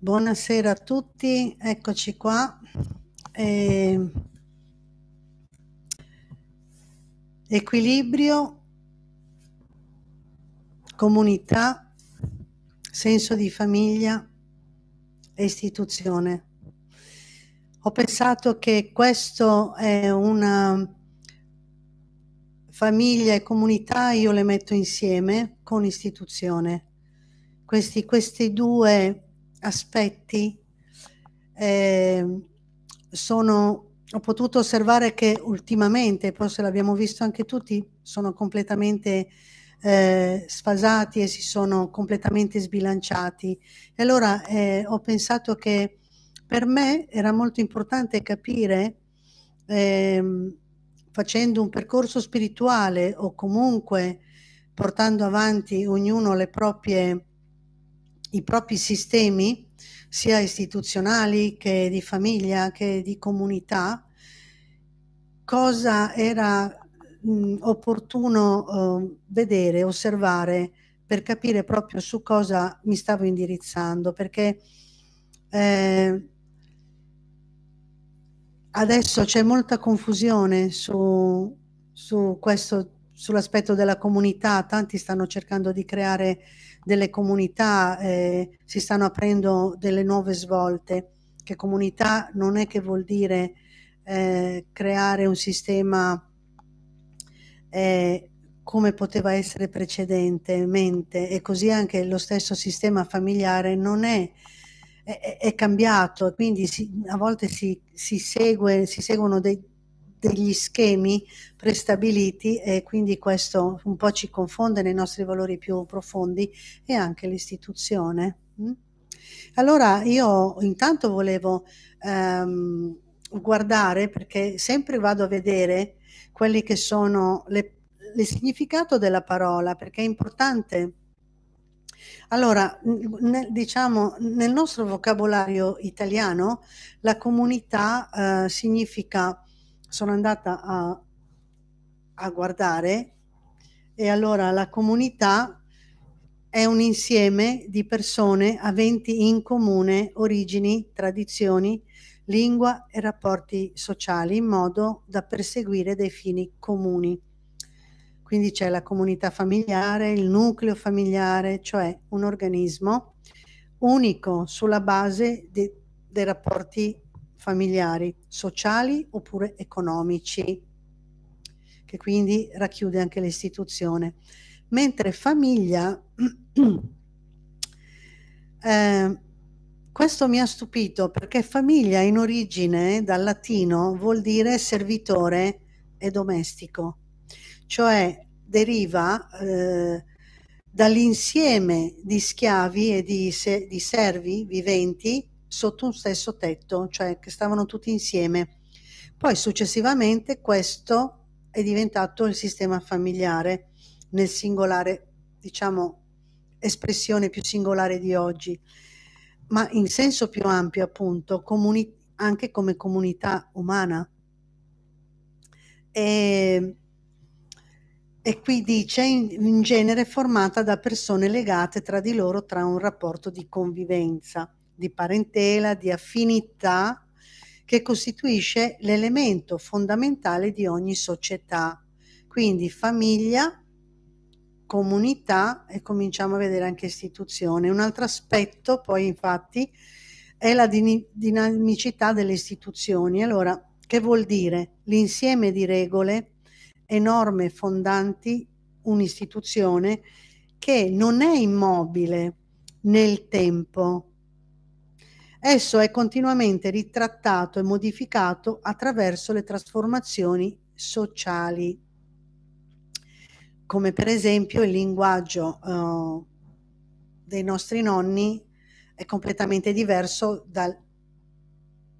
Buonasera a tutti, eccoci qua. Eh, equilibrio, comunità, senso di famiglia e istituzione. Ho pensato che questo è una famiglia e comunità, io le metto insieme con istituzione. Questi, questi due aspetti eh, sono, ho potuto osservare che ultimamente, forse l'abbiamo visto anche tutti, sono completamente eh, sfasati e si sono completamente sbilanciati. E allora eh, ho pensato che per me era molto importante capire, eh, facendo un percorso spirituale o comunque portando avanti ognuno le proprie i propri sistemi, sia istituzionali che di famiglia che di comunità, cosa era mh, opportuno eh, vedere, osservare per capire proprio su cosa mi stavo indirizzando, perché eh, adesso c'è molta confusione su, su questo, sull'aspetto della comunità, tanti stanno cercando di creare delle comunità eh, si stanno aprendo delle nuove svolte, che comunità non è che vuol dire eh, creare un sistema eh, come poteva essere precedentemente e così anche lo stesso sistema familiare non è, è, è cambiato, quindi si, a volte si, si, segue, si seguono dei, degli schemi prestabiliti e quindi questo un po' ci confonde nei nostri valori più profondi e anche l'istituzione. Mm? Allora io intanto volevo ehm, guardare perché sempre vado a vedere quelli che sono le, il significato della parola perché è importante allora, nel, diciamo, nel nostro vocabolario italiano la comunità eh, significa sono andata a, a guardare e allora la comunità è un insieme di persone aventi in comune origini, tradizioni, lingua e rapporti sociali in modo da perseguire dei fini comuni. Quindi c'è la comunità familiare, il nucleo familiare, cioè un organismo unico sulla base de, dei rapporti familiari, sociali oppure economici, che quindi racchiude anche l'istituzione. Mentre famiglia, eh, questo mi ha stupito perché famiglia in origine dal latino vuol dire servitore e domestico, cioè deriva eh, dall'insieme di schiavi e di, se, di servi viventi sotto un stesso tetto, cioè che stavano tutti insieme. Poi successivamente questo è diventato il sistema familiare nel singolare, diciamo, espressione più singolare di oggi, ma in senso più ampio appunto, comuni- anche come comunità umana. E, e qui dice in, in genere formata da persone legate tra di loro tra un rapporto di convivenza di parentela, di affinità che costituisce l'elemento fondamentale di ogni società. Quindi famiglia, comunità e cominciamo a vedere anche istituzione. Un altro aspetto poi infatti è la din- dinamicità delle istituzioni. Allora, che vuol dire? L'insieme di regole e norme fondanti un'istituzione che non è immobile nel tempo, Esso è continuamente ritrattato e modificato attraverso le trasformazioni sociali, come per esempio il linguaggio uh, dei nostri nonni è completamente diverso dal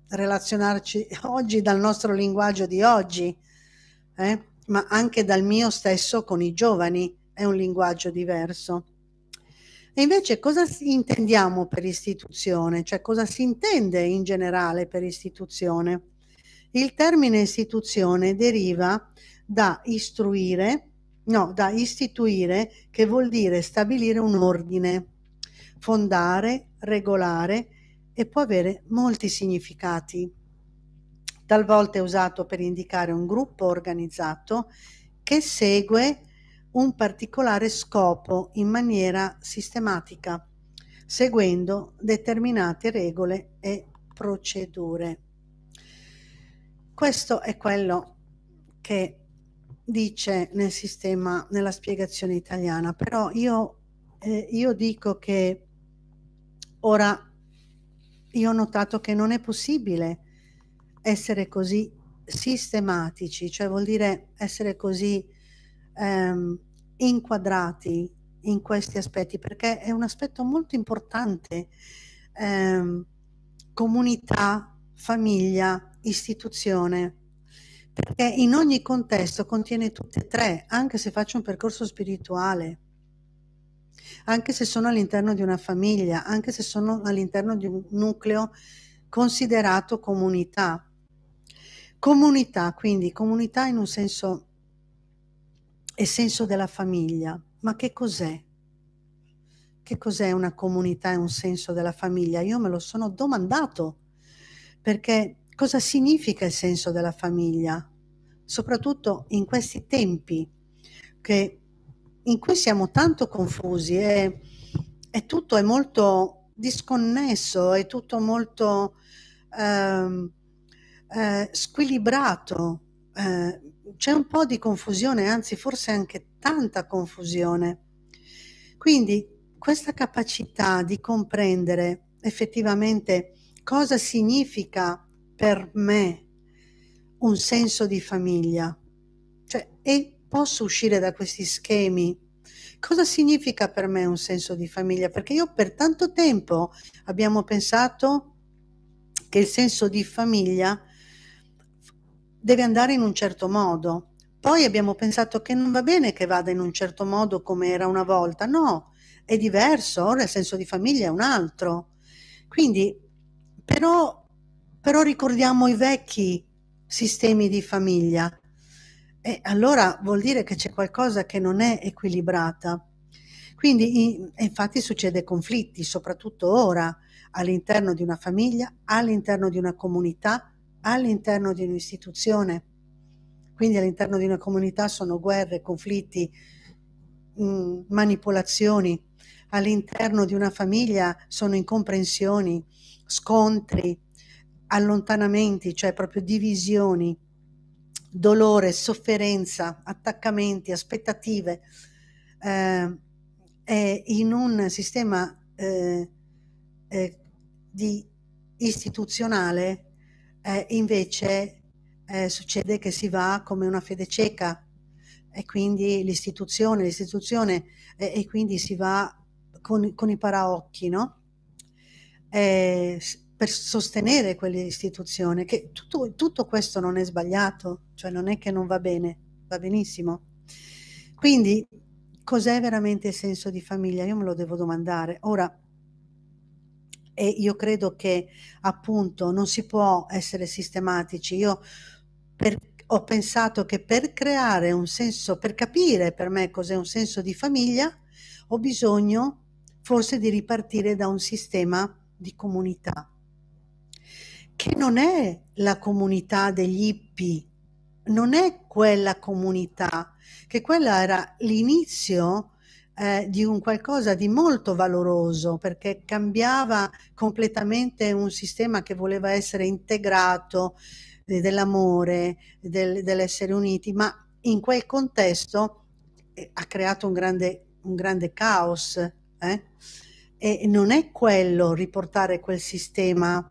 relazionarci oggi dal nostro linguaggio di oggi, eh? ma anche dal mio stesso con i giovani è un linguaggio diverso. E invece cosa intendiamo per istituzione? Cioè cosa si intende in generale per istituzione? Il termine istituzione deriva da istruire, no, da istituire, che vuol dire stabilire un ordine, fondare, regolare e può avere molti significati. Talvolta è usato per indicare un gruppo organizzato che segue un particolare scopo in maniera sistematica, seguendo determinate regole e procedure. Questo è quello che dice nel sistema, nella spiegazione italiana, però io, eh, io dico che ora io ho notato che non è possibile essere così sistematici, cioè vuol dire essere così ehm, inquadrati in questi aspetti perché è un aspetto molto importante. Eh, comunità, famiglia, istituzione, perché in ogni contesto contiene tutte e tre, anche se faccio un percorso spirituale, anche se sono all'interno di una famiglia, anche se sono all'interno di un nucleo considerato comunità. Comunità, quindi comunità in un senso e senso della famiglia. Ma che cos'è? Che cos'è una comunità e un senso della famiglia? Io me lo sono domandato, perché cosa significa il senso della famiglia? Soprattutto in questi tempi che, in cui siamo tanto confusi e, e tutto è molto disconnesso, è tutto molto... Ehm, eh, squilibrato. Eh, c'è un po' di confusione, anzi forse anche tanta confusione. Quindi questa capacità di comprendere effettivamente cosa significa per me un senso di famiglia, cioè, e posso uscire da questi schemi. Cosa significa per me un senso di famiglia? Perché io per tanto tempo abbiamo pensato che il senso di famiglia deve andare in un certo modo. Poi abbiamo pensato che non va bene che vada in un certo modo come era una volta, no, è diverso, ora il senso di famiglia è un altro. Quindi, però, però ricordiamo i vecchi sistemi di famiglia e allora vuol dire che c'è qualcosa che non è equilibrata. Quindi infatti succede conflitti, soprattutto ora, all'interno di una famiglia, all'interno di una comunità, all'interno di un'istituzione, quindi all'interno di una comunità sono guerre, conflitti, mh, mm, manipolazioni, all'interno di una famiglia sono incomprensioni, scontri, allontanamenti, cioè proprio divisioni, dolore, sofferenza, attaccamenti, aspettative. Eh, eh, in un sistema eh, eh di istituzionale eh, invece eh, succede che si va come una fede cieca e quindi l'istituzione, l'istituzione eh, e quindi si va con, con i paraocchi, no? Eh, per sostenere quell'istituzione, che tutto, tutto, questo non è sbagliato, cioè non è che non va bene, va benissimo. Quindi cos'è veramente il senso di famiglia? Io me lo devo domandare. Ora, e io credo che appunto non si può essere sistematici. Io per, ho pensato che per creare un senso, per capire per me cos'è un senso di famiglia, ho bisogno forse di ripartire da un sistema di comunità, che non è la comunità degli hippie, non è quella comunità, che quella era l'inizio eh, di un qualcosa di molto valoroso perché cambiava completamente un sistema che voleva essere integrato eh, dell'amore, del, dell'essere uniti, ma in quel contesto eh, ha creato un grande, un grande caos. Eh? E non è quello riportare quel sistema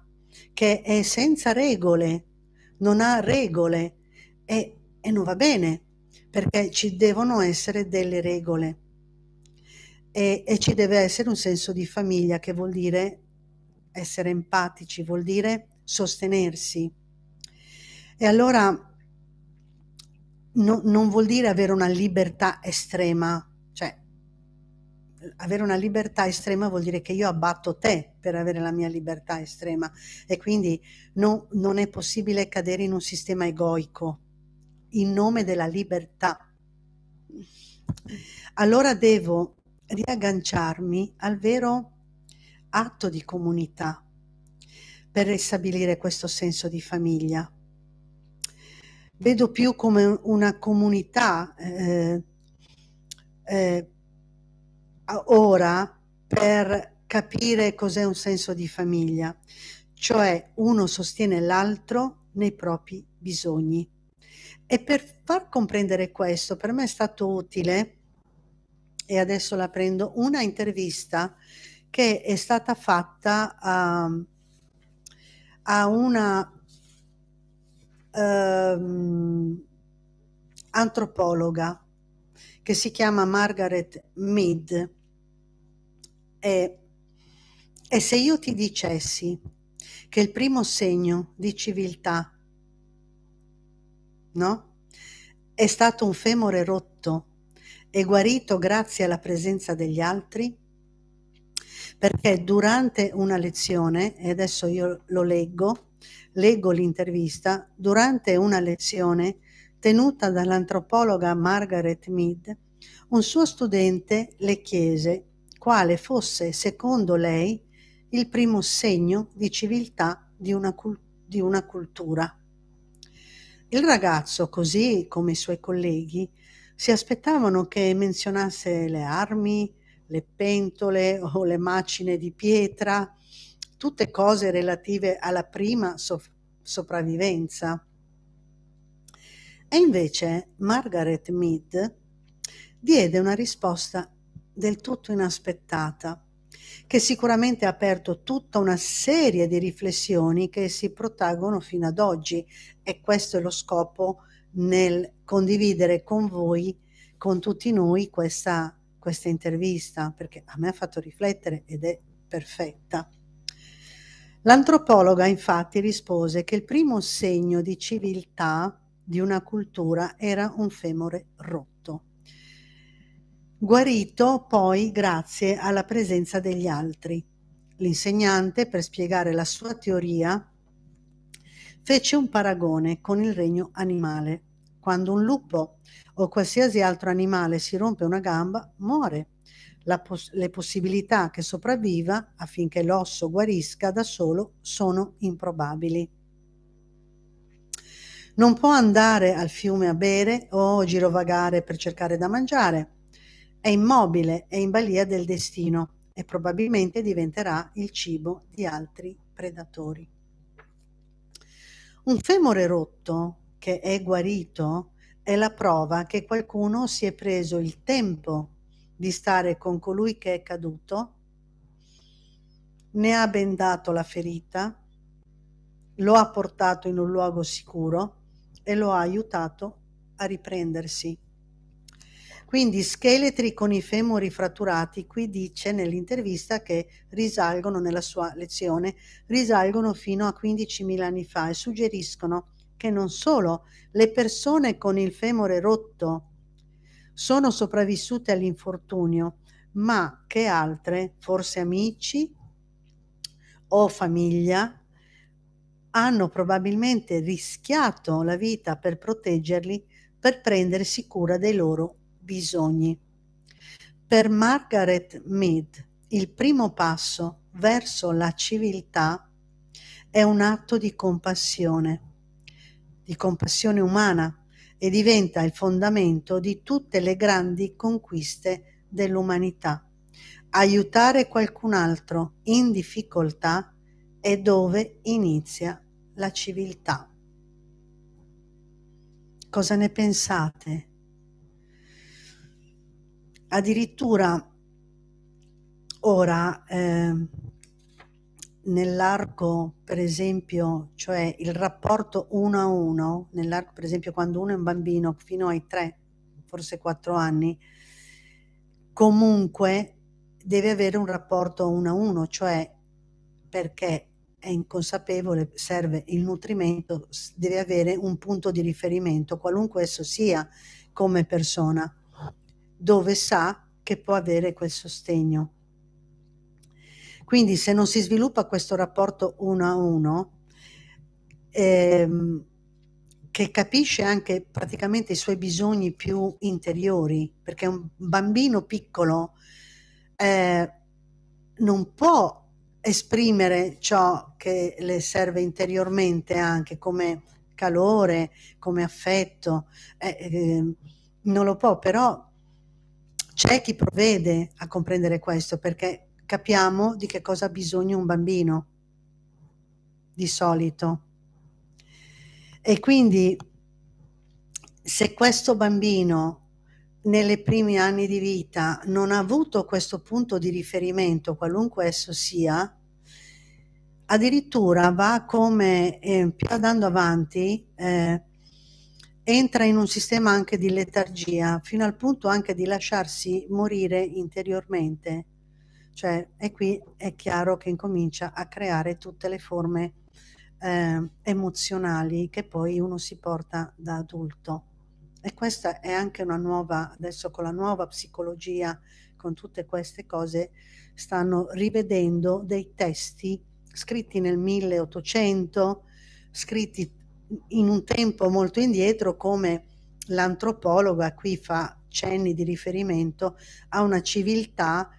che è senza regole, non ha regole e, e non va bene perché ci devono essere delle regole e, e ci deve essere un senso di famiglia che vuol dire essere empatici, vuol dire sostenersi. E allora no, non vuol dire avere una libertà estrema, cioè avere una libertà estrema vuol dire che io abbatto te per avere la mia libertà estrema e quindi no, non è possibile cadere in un sistema egoico in nome della libertà. Allora devo riagganciarmi al vero atto di comunità per ristabilire questo senso di famiglia. Vedo più come una comunità eh, eh, ora per capire cos'è un senso di famiglia, cioè uno sostiene l'altro nei propri bisogni. E per far comprendere questo, per me è stato utile e adesso la prendo, una intervista che è stata fatta a, ehm, a una um, antropologa che si chiama Margaret Mead. E, e se io ti dicessi che il primo segno di civiltà, no? È stato un femore rotto e guarito grazie alla presenza degli altri? Perché durante una lezione, e adesso io lo leggo, leggo l'intervista, durante una lezione tenuta dall'antropologa Margaret Mead, un suo studente le chiese quale fosse, secondo lei, il primo segno di civiltà di una, di una cultura. Il ragazzo, così come i suoi colleghi, si aspettavano che menzionasse le armi, le pentole o le macine di pietra, tutte cose relative alla prima soff- sopravvivenza. E invece Margaret Mead diede una risposta del tutto inaspettata, che sicuramente ha aperto tutta una serie di riflessioni che si protagono fino ad oggi e questo è lo scopo nel condividere con voi, con tutti noi, questa, questa intervista, perché a me ha fatto riflettere ed è perfetta. L'antropologa infatti rispose che il primo segno di civiltà di una cultura era un femore rotto, guarito poi grazie alla presenza degli altri. L'insegnante, per spiegare la sua teoria, fece un paragone con il regno animale. Quando un lupo o qualsiasi altro animale si rompe una gamba, muore. Pos- le possibilità che sopravviva affinché l'osso guarisca da solo sono improbabili. Non può andare al fiume a bere o girovagare per cercare da mangiare. È immobile, è in balia del destino e probabilmente diventerà il cibo di altri predatori. Un femore rotto che è guarito è la prova che qualcuno si è preso il tempo di stare con colui che è caduto, ne ha bendato la ferita, lo ha portato in un luogo sicuro e lo ha aiutato a riprendersi. Quindi scheletri con i femori fratturati, qui dice nell'intervista che risalgono nella sua lezione, risalgono fino a 15.000 anni fa e suggeriscono che non solo, le persone con il femore rotto sono sopravvissute all'infortunio, ma che altre, forse amici o famiglia, hanno probabilmente rischiato la vita per proteggerli, per prendersi cura dei loro bisogni. Per Margaret Mead, il primo passo verso la civiltà è un atto di compassione di compassione umana e diventa il fondamento di tutte le grandi conquiste dell'umanità. Aiutare qualcun altro in difficoltà è dove inizia la civiltà. Cosa ne pensate? Addirittura ora eh, nell'arco, per esempio, cioè il rapporto uno a uno, nell'arco, per esempio, quando uno è un bambino fino ai tre, forse quattro anni, comunque deve avere un rapporto uno a uno, cioè perché è inconsapevole, serve il nutrimento, deve avere un punto di riferimento, qualunque esso sia come persona, dove sa che può avere quel sostegno quindi se non si sviluppa questo rapporto uno a uno, ehm, che capisce anche praticamente i suoi bisogni più interiori, perché un bambino piccolo eh, non può esprimere ciò che le serve interiormente anche come calore, come affetto, eh, eh, non lo può, però c'è chi provvede a comprendere questo perché capiamo di che cosa ha bisogno un bambino di solito. E quindi se questo bambino nelle primi anni di vita non ha avuto questo punto di riferimento, qualunque esso sia, addirittura va come eh, più andando avanti, eh, entra in un sistema anche di letargia, fino al punto anche di lasciarsi morire interiormente cioè, e qui è chiaro che incomincia a creare tutte le forme eh, emozionali che poi uno si porta da adulto. E questa è anche una nuova, adesso con la nuova psicologia, con tutte queste cose, stanno rivedendo dei testi scritti nel 1800, scritti in un tempo molto indietro, come l'antropologa qui fa cenni di riferimento a una civiltà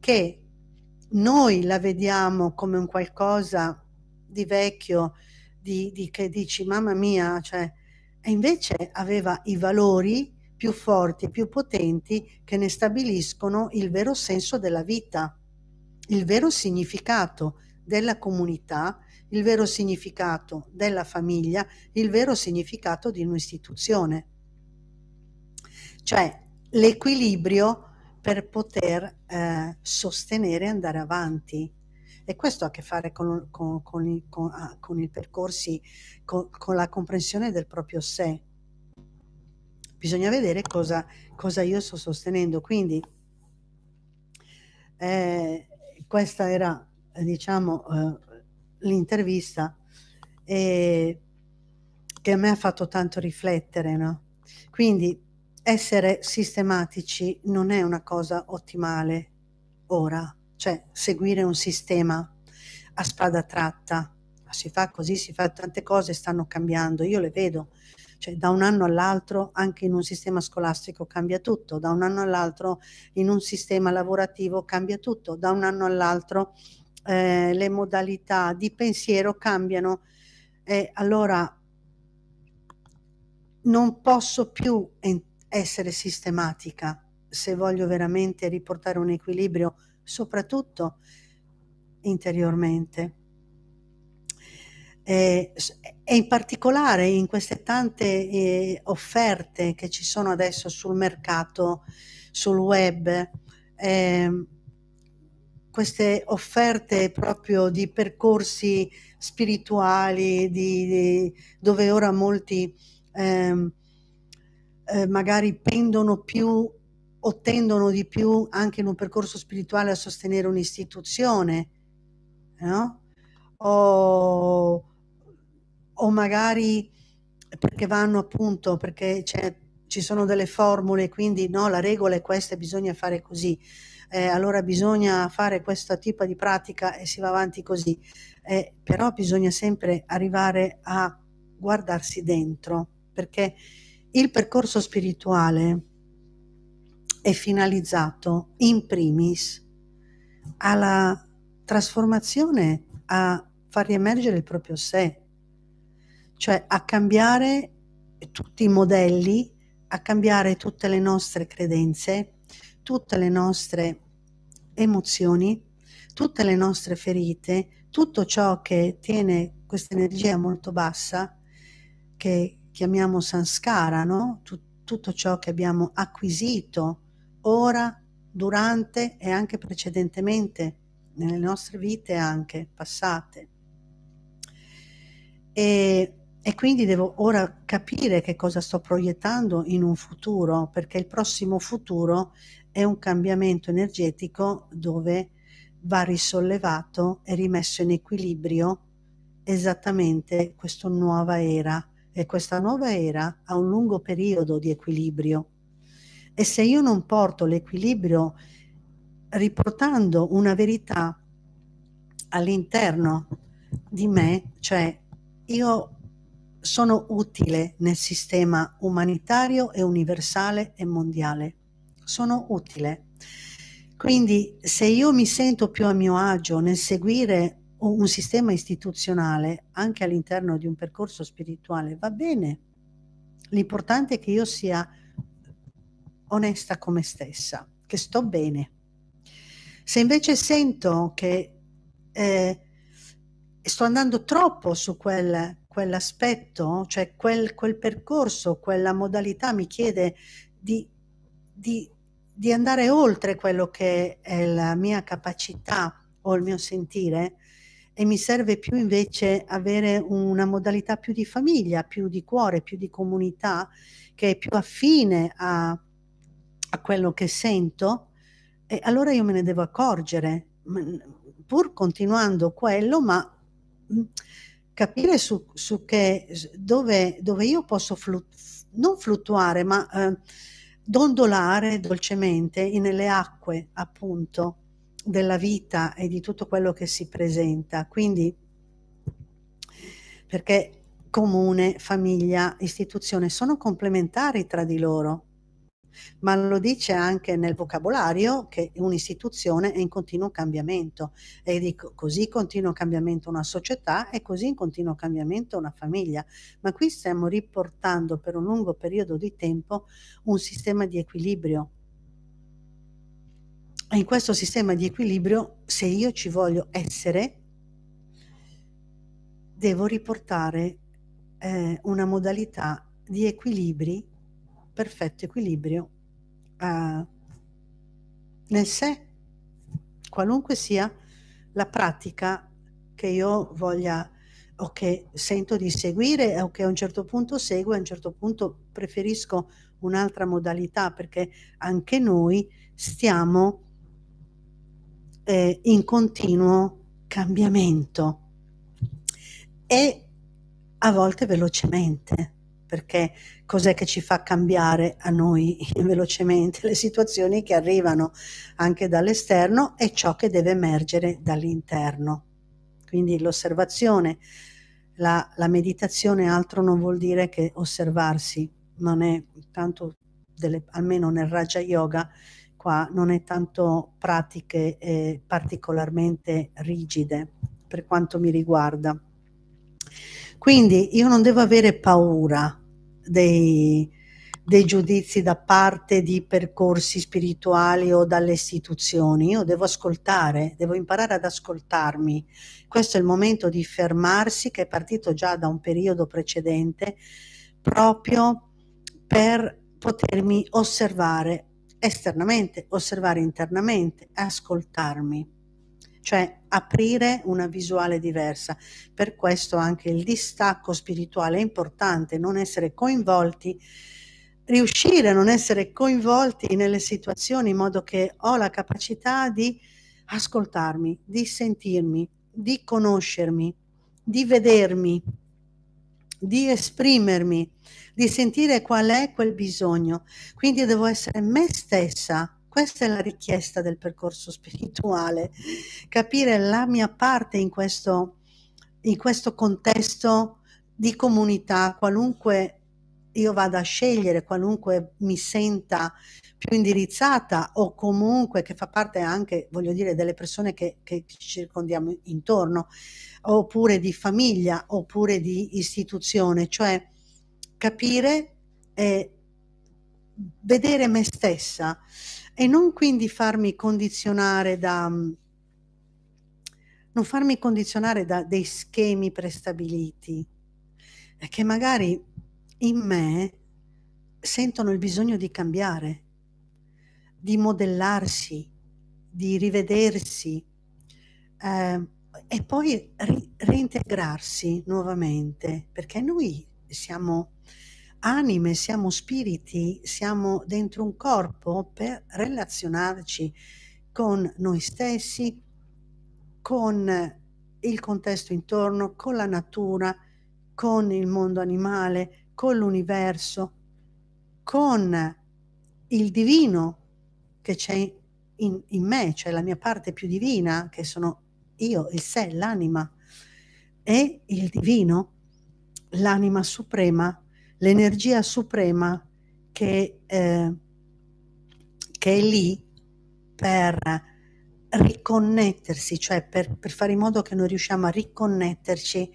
che noi la vediamo come un qualcosa di vecchio, di, di che dici mamma mia, cioè, e invece aveva i valori più forti, più potenti che ne stabiliscono il vero senso della vita, il vero significato della comunità, il vero significato della famiglia, il vero significato di un'istituzione. Cioè l'equilibrio per poter eh, sostenere e andare avanti. E questo ha a che fare con, con, con, i, con ah, i, percorsi, con, la comprensione del proprio sé. Bisogna vedere cosa, cosa io sto sostenendo. Quindi eh, questa era, diciamo, eh, l'intervista eh, che a me ha fatto tanto riflettere, no? Quindi essere sistematici non è una cosa ottimale ora, cioè seguire un sistema a spada tratta, si fa così, si fa tante cose, stanno cambiando, io le vedo, cioè da un anno all'altro anche in un sistema scolastico cambia tutto, da un anno all'altro in un sistema lavorativo cambia tutto, da un anno all'altro eh, le modalità di pensiero cambiano e allora non posso più entrare essere sistematica se voglio veramente riportare un equilibrio, soprattutto interiormente. E, e in particolare in queste tante eh, offerte che ci sono adesso sul mercato, sul web, eh, queste offerte proprio di percorsi spirituali, di, di, dove ora molti... Eh, eh, magari pendono più o tendono di più anche in un percorso spirituale a sostenere un'istituzione, no? o, o, magari perché vanno appunto, perché ci sono delle formule, quindi no, la regola è questa, e bisogna fare così. Eh, allora bisogna fare questo tipo di pratica e si va avanti così, eh, però bisogna sempre arrivare a guardarsi dentro perché il percorso spirituale è finalizzato in primis alla trasformazione, a far riemergere il proprio sé, cioè a cambiare tutti i modelli, a cambiare tutte le nostre credenze, tutte le nostre emozioni, tutte le nostre ferite, tutto ciò che tiene questa energia molto bassa, che chiamiamo sanskara, no? Tut- tutto ciò che abbiamo acquisito ora, durante e anche precedentemente, nelle nostre vite anche passate. E, e quindi devo ora capire che cosa sto proiettando in un futuro, perché il prossimo futuro è un cambiamento energetico dove va risollevato e rimesso in equilibrio esattamente questa nuova era e questa nuova era ha un lungo periodo di equilibrio. E se io non porto l'equilibrio riportando una verità all'interno di me, cioè io sono utile nel sistema umanitario e universale e mondiale. Sono utile. Quindi se io mi sento più a mio agio nel seguire o un sistema istituzionale anche all'interno di un percorso spirituale va bene. L'importante è che io sia onesta con me stessa, che sto bene. Se invece sento che eh, sto andando troppo su quel, quell'aspetto, cioè quel, quel, percorso, quella modalità mi chiede di, di, di andare oltre quello che è la mia capacità o il mio sentire, e mi serve più invece avere una modalità più di famiglia, più di cuore, più di comunità, che è più affine a, a quello che sento, e allora io me ne devo accorgere, pur continuando quello, ma mm, capire su, su che, dove, dove, io posso flut, non fluttuare, ma eh, dondolare dolcemente nelle acque, appunto, della vita e di tutto quello che si presenta. Quindi, perché comune, famiglia, istituzione sono complementari tra di loro, ma lo dice anche nel vocabolario che un'istituzione è in continuo cambiamento è dico così in continuo cambiamento una società e così in continuo cambiamento una famiglia, ma qui stiamo riportando per un lungo periodo di tempo un sistema di equilibrio in questo sistema di equilibrio, se io ci voglio essere, devo riportare eh, una modalità di equilibri, perfetto equilibrio, eh, nel sé, qualunque sia la pratica che io voglia o che sento di seguire o che a un certo punto seguo e a un certo punto preferisco un'altra modalità perché anche noi stiamo eh, in continuo cambiamento e a volte velocemente, perché cos'è che ci fa cambiare a noi velocemente le situazioni che arrivano anche dall'esterno e ciò che deve emergere dall'interno. Quindi l'osservazione, la, la meditazione altro non vuol dire che osservarsi, non è tanto delle, almeno nel Raja Yoga qua non è tanto pratiche eh, particolarmente rigide per quanto mi riguarda. Quindi io non devo avere paura dei, dei giudizi da parte di percorsi spirituali o dalle istituzioni. Io devo ascoltare, devo imparare ad ascoltarmi. Questo è il momento di fermarsi, che è partito già da un periodo precedente, proprio per potermi osservare, esternamente, osservare internamente, ascoltarmi, cioè aprire una visuale diversa. Per questo anche il distacco spirituale è importante, non essere coinvolti, riuscire a non essere coinvolti nelle situazioni in modo che ho la capacità di ascoltarmi, di sentirmi, di conoscermi, di vedermi, di esprimermi di sentire qual è quel bisogno. Quindi devo essere me stessa. Questa è la richiesta del percorso spirituale, capire la mia parte in questo, in questo contesto di comunità, qualunque io vada a scegliere, qualunque mi senta più indirizzata o comunque che fa parte anche, voglio dire, delle persone che, che circondiamo intorno, oppure di famiglia, oppure di istituzione, cioè capire e vedere me stessa e non quindi farmi condizionare da non farmi condizionare da dei schemi prestabiliti che magari in me sentono il bisogno di cambiare, di modellarsi, di rivedersi eh, e poi ri- reintegrarsi nuovamente, perché noi siamo anime, siamo spiriti, siamo dentro un corpo per relazionarci con noi stessi, con il contesto intorno, con la natura, con il mondo animale, con l'universo, con il divino che c'è in, in, me, cioè la mia parte più divina, che sono io, il sé, l'anima e il divino l'anima suprema, l'energia suprema che, eh, che, è lì per riconnettersi, cioè per, per, fare in modo che noi riusciamo a riconnetterci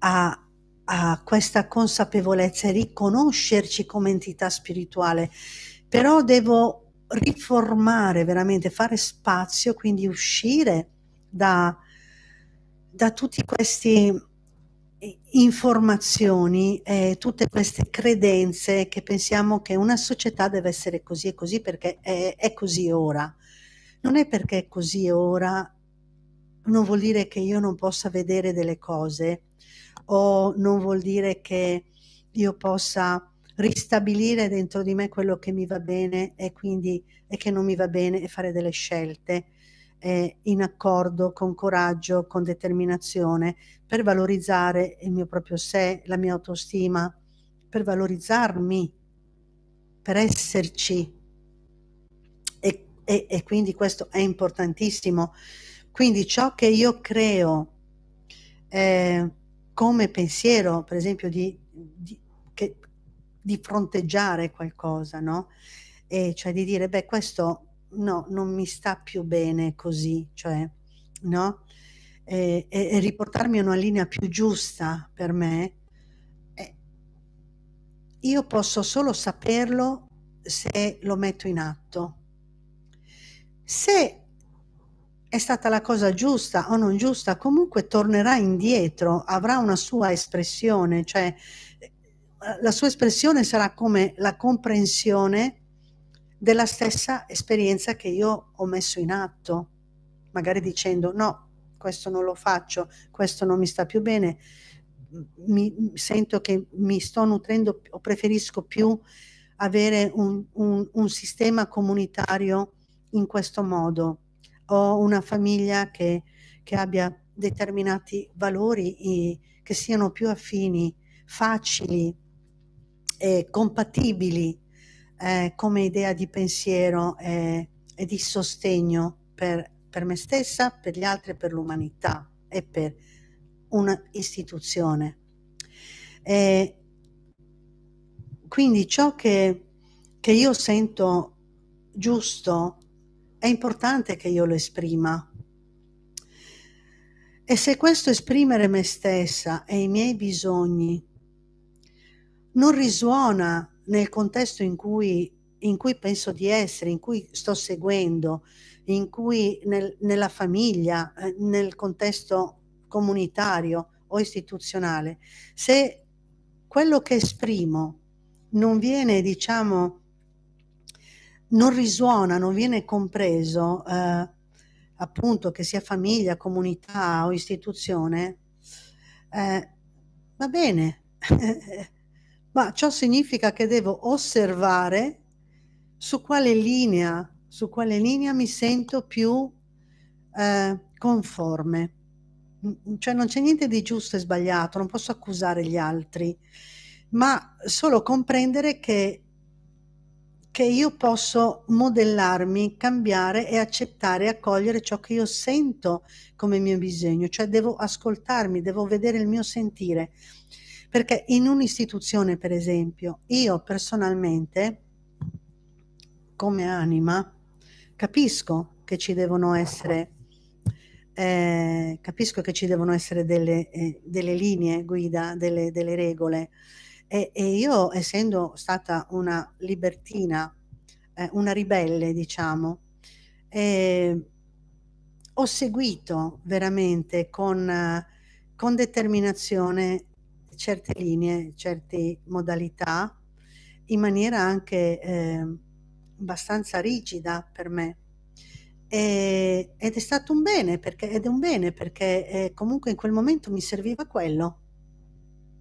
a, a questa consapevolezza e riconoscerci come entità spirituale. Però devo riformare veramente, fare spazio, quindi uscire da, da tutti questi informazioni, eh, tutte queste credenze che pensiamo che una società deve essere così e così perché è, è così ora. Non è perché è così ora, non vuol dire che io non possa vedere delle cose o non vuol dire che io possa ristabilire dentro di me quello che mi va bene e quindi e che non mi va bene e fare delle scelte eh, in accordo, con coraggio, con determinazione, per valorizzare il mio proprio sé, la mia autostima, per valorizzarmi, per esserci. E, e, e quindi questo è importantissimo. Quindi ciò che io creo eh, come pensiero, per esempio, di, di, che, di fronteggiare qualcosa, no? E cioè di dire, beh, questo no, non mi sta più bene così, cioè, no? e, e, e riportarmi a una linea più giusta per me, eh, io posso solo saperlo se lo metto in atto. Se è stata la cosa giusta o non giusta, comunque tornerà indietro, avrà una sua espressione, cioè eh, la sua espressione sarà come la comprensione della stessa esperienza che io ho messo in atto, magari dicendo no, questo non lo faccio, questo non mi sta più bene, mi, sento che mi sto nutrendo o preferisco più avere un, un, un sistema comunitario in questo modo o una famiglia che, che abbia determinati valori e che siano più affini, facili e compatibili eh, come idea di pensiero e, e di sostegno per per me stessa, per gli altri, per l'umanità e per un'istituzione. E quindi ciò che, che io sento giusto è importante che io lo esprima. E se questo esprimere me stessa e i miei bisogni non risuona nel contesto in cui in cui penso di essere, in cui sto seguendo, in cui nel, nella famiglia, eh, nel contesto comunitario o istituzionale, se quello che esprimo non viene, diciamo, non risuona, non viene compreso, eh, appunto, che sia famiglia, comunità o istituzione, eh, va bene, ma ciò significa che devo osservare su quale linea, su quale linea mi sento più eh, conforme. Mm, mm, cioè non c'è niente di giusto e sbagliato, non posso accusare gli altri, ma solo comprendere che, che io posso modellarmi, cambiare e accettare e accogliere ciò che io sento come mio bisogno, cioè devo ascoltarmi, devo vedere il mio sentire. Perché in un'istituzione, per esempio, io personalmente come anima, capisco che ci devono essere, eh, capisco che ci devono essere delle, eh, delle linee guida, delle, delle regole. E, e, io, essendo stata una libertina, eh, una ribelle, diciamo, ehm, ho seguito veramente con, con determinazione certe linee, certe modalità, in maniera anche ehm, abbastanza rigida per me. E, ed è stato un bene perché, ed è un bene perché eh, comunque in quel momento mi serviva quello.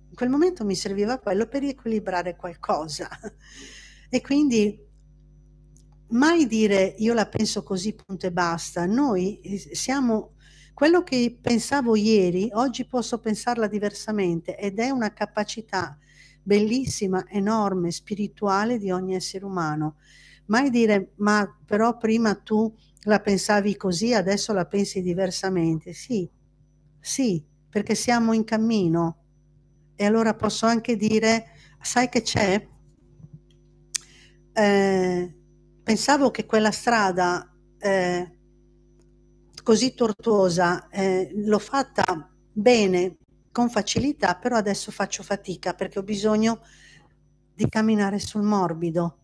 In quel momento mi serviva quello per riequilibrare qualcosa. E quindi mai dire io la penso così, punto e basta. Noi eh, siamo quello che pensavo ieri, oggi posso pensarla diversamente ed è una capacità bellissima, enorme, spirituale di ogni essere umano mai dire ma però prima tu la pensavi così, adesso la pensi diversamente. Sì, sì, perché siamo in cammino. E allora posso anche dire, sai che c'è? Eh, pensavo che quella strada eh, così tortuosa eh, l'ho fatta bene, con facilità, però adesso faccio fatica perché ho bisogno di camminare sul morbido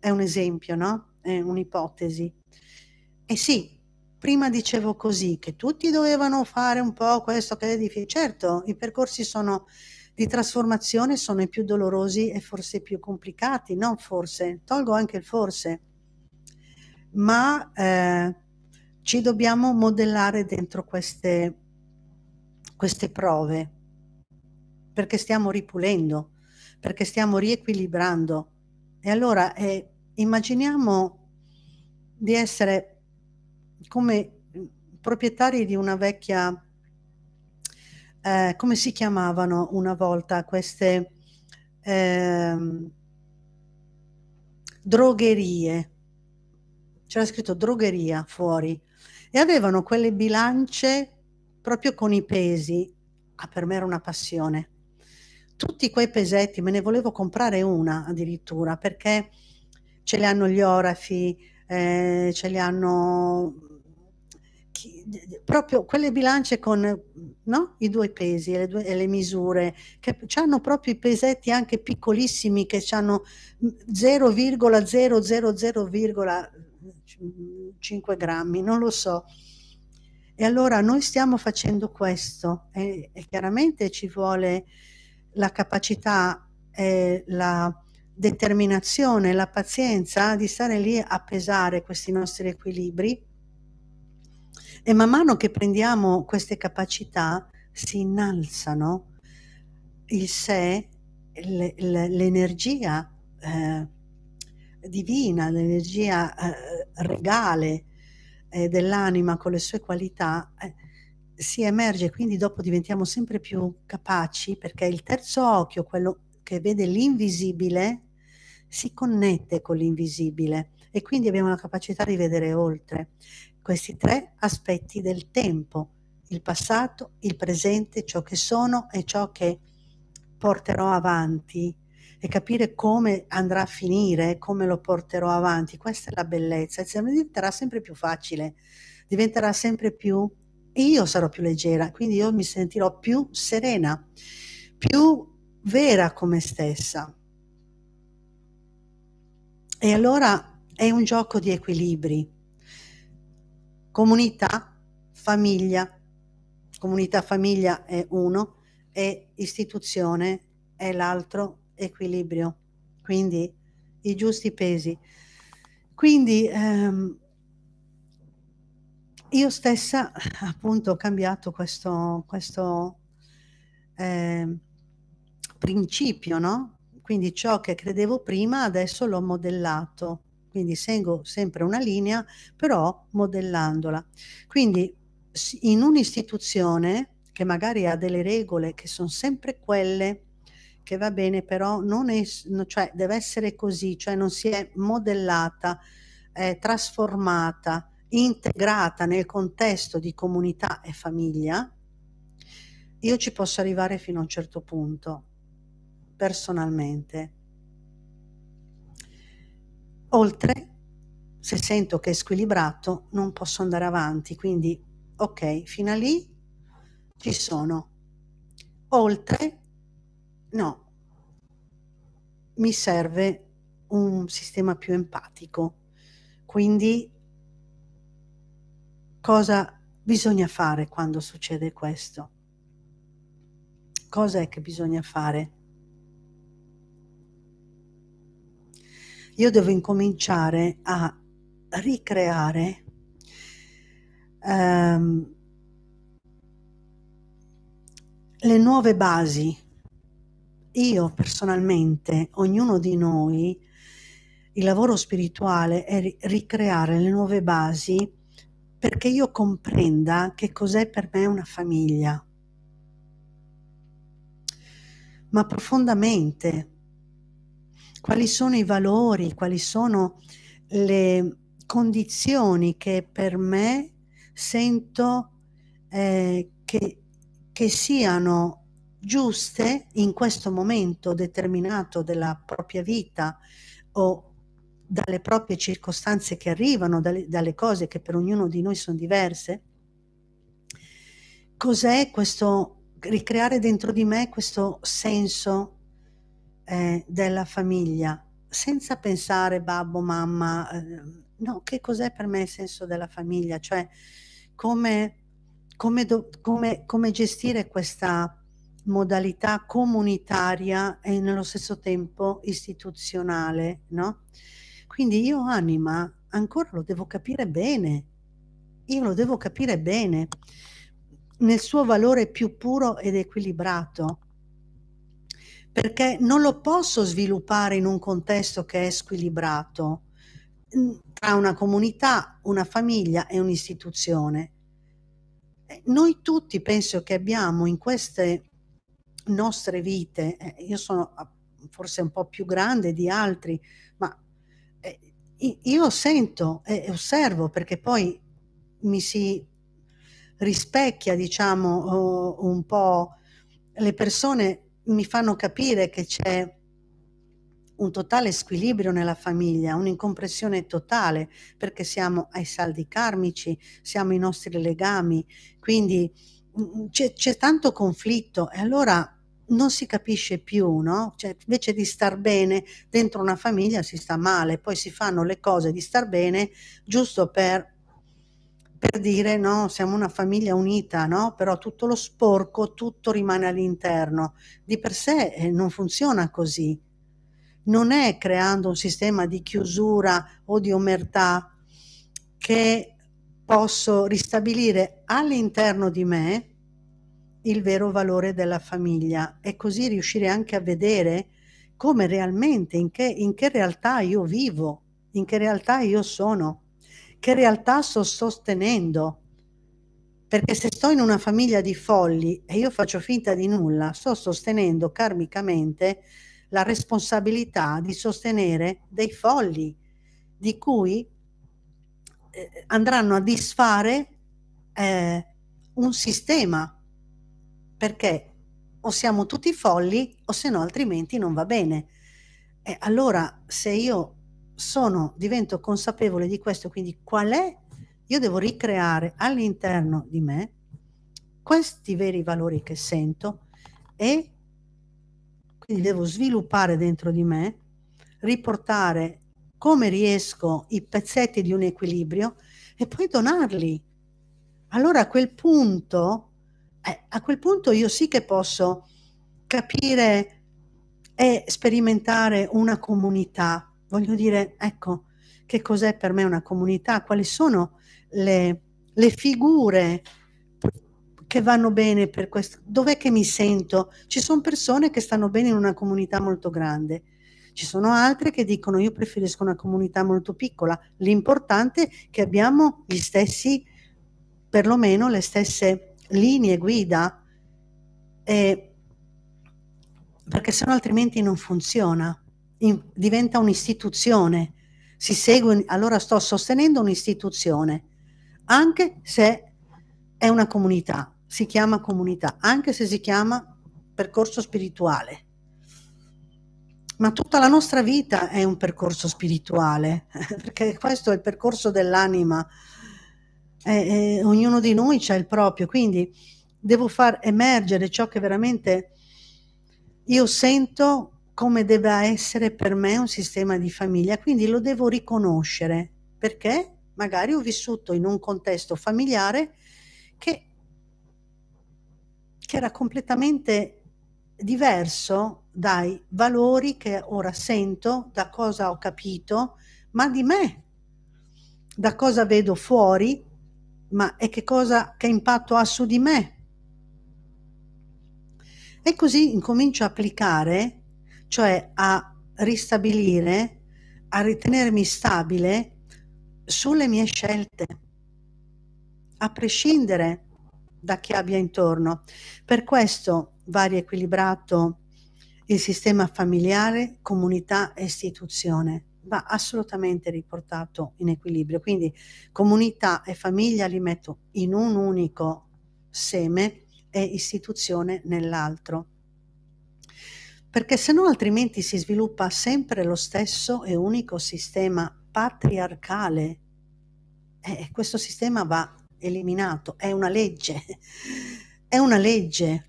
è un esempio, no? È un'ipotesi. E eh sì, prima dicevo così, che tutti dovevano fare un po' questo che è difficile. Certo, i percorsi sono, di trasformazione sono i più dolorosi e forse i più complicati, non forse, tolgo anche il forse, ma eh, ci dobbiamo modellare dentro queste, queste prove, perché stiamo ripulendo, perché stiamo riequilibrando. E allora è immaginiamo di essere come proprietari di una vecchia, eh, come si chiamavano una volta queste eh, drogherie, c'era scritto drogheria fuori, e avevano quelle bilance proprio con i pesi, ah, per me era una passione. Tutti quei pesetti, me ne volevo comprare una addirittura perché ce li hanno gli orafi, eh, ce li hanno mm, chi, proprio quelle bilance con no? i due pesi e le, due, e le misure, che hanno proprio i pesetti anche piccolissimi che hanno 0,000,5 mm, mm, grammi, non lo so. E allora noi stiamo facendo questo e, e chiaramente ci vuole la capacità, eh, la, determinazione, la pazienza di stare lì a pesare questi nostri equilibri e man mano che prendiamo queste capacità si innalzano il sé, l'energia eh, divina, l'energia eh, regale eh, dell'anima con le sue qualità eh, si emerge, quindi dopo diventiamo sempre più capaci perché il terzo occhio, quello che vede l'invisibile, si connette con l'invisibile e quindi abbiamo la capacità di vedere oltre questi tre aspetti del tempo, il passato, il presente, ciò che sono e ciò che porterò avanti e capire come andrà a finire, come lo porterò avanti. Questa è la bellezza, diventerà sempre più facile, diventerà sempre più... Io sarò più leggera, quindi io mi sentirò più serena, più vera come stessa. E allora è un gioco di equilibri. Comunità, famiglia, comunità famiglia è uno e istituzione è l'altro equilibrio. Quindi i giusti pesi. Quindi ehm, io stessa appunto ho cambiato questo, questo eh, principio, no? Quindi ciò che credevo prima adesso l'ho modellato, quindi seguo sempre una linea, però modellandola. Quindi in un'istituzione che magari ha delle regole che sono sempre quelle che va bene, però non è, cioè deve essere così, cioè non si è modellata, eh, trasformata, integrata nel contesto di comunità e famiglia, io ci posso arrivare fino a un certo punto personalmente. Oltre, se sento che è squilibrato, non posso andare avanti, quindi ok, fino a lì ci sono. Oltre, no, mi serve un sistema più empatico. Quindi cosa bisogna fare quando succede questo? Cosa è che bisogna fare? io devo incominciare a ricreare ehm, le nuove basi. Io personalmente, ognuno di noi, il lavoro spirituale è ricreare le nuove basi perché io comprenda che cos'è per me una famiglia, ma profondamente quali sono i valori, quali sono le condizioni che per me sento eh, che, che siano giuste in questo momento determinato della propria vita o dalle proprie circostanze che arrivano, dalle, dalle cose che per ognuno di noi sono diverse, cos'è questo ricreare dentro di me questo senso eh, della famiglia, senza pensare babbo, mamma, eh, no, che cos'è per me il senso della famiglia, cioè come, come, do, come, come gestire questa modalità comunitaria e nello stesso tempo istituzionale, no? Quindi io anima ancora lo devo capire bene, io lo devo capire bene nel suo valore più puro ed equilibrato perché non lo posso sviluppare in un contesto che è squilibrato mm, tra una comunità, una famiglia e un'istituzione. Eh, noi tutti penso che abbiamo in queste nostre vite, eh, io sono ah, forse un po' più grande di altri, ma eh, io sento e osservo perché poi mi si rispecchia, diciamo, oh, un po' le persone mi fanno capire che c'è un totale squilibrio nella famiglia, un'incompressione totale, perché siamo ai saldi karmici, siamo i nostri legami, quindi mm, mm, c'è, c'è tanto conflitto e allora non si capisce più, no? Cioè, invece di star bene dentro una famiglia si sta male, poi si fanno le cose di star bene giusto per per dire no, siamo una famiglia unita, no? però tutto lo sporco, tutto rimane all'interno. Di per sé eh, non funziona così. Non è creando un sistema di chiusura o di omertà che posso ristabilire all'interno di me il vero valore della famiglia e così riuscire anche a vedere come realmente, in che, in che realtà io vivo, in che realtà io sono che realtà sto sostenendo. Perché se sto in una famiglia di folli e io faccio finta di nulla, sto sostenendo karmicamente la responsabilità di sostenere dei folli, di cui eh, andranno a disfare eh, un sistema, perché o siamo tutti folli o se no altrimenti non va bene. E allora se io sono, divento consapevole di questo, quindi qual è, io devo ricreare all'interno di me questi veri valori che sento e quindi devo sviluppare dentro di me, riportare come riesco i pezzetti di un equilibrio e poi donarli. Allora a quel punto, eh, a quel punto io sì che posso capire e sperimentare una comunità voglio dire, ecco, che cos'è per me una comunità, quali sono le, le figure che vanno bene per questo, dov'è che mi sento? Ci sono persone che stanno bene in una comunità molto grande, ci sono altre che dicono io preferisco una comunità molto piccola, l'importante è che abbiamo gli stessi, perlomeno le stesse linee guida, eh, perché no altrimenti non funziona in, diventa un'istituzione, si segue, allora sto sostenendo un'istituzione, anche se è una comunità, si chiama comunità, anche se si chiama percorso spirituale. Ma tutta la nostra vita è un percorso spirituale, perché questo è il percorso dell'anima. E, e, ognuno di noi c'è il proprio, quindi devo far emergere ciò che veramente io sento come debba essere per me un sistema di famiglia, quindi lo devo riconoscere perché magari ho vissuto in un contesto familiare che, che era completamente diverso dai valori che ora sento, da cosa ho capito, ma di me, da cosa vedo fuori, ma e che cosa, che impatto ha su di me. E così incomincio a applicare cioè a ristabilire, a ritenermi stabile sulle mie scelte, a prescindere da chi abbia intorno. Per questo va riequilibrato il sistema familiare, comunità e istituzione. Va assolutamente riportato in equilibrio. Quindi comunità e famiglia li metto in un unico seme e istituzione nell'altro perché se no altrimenti si sviluppa sempre lo stesso e unico sistema patriarcale. Eh, questo sistema va eliminato, è una legge, è una legge.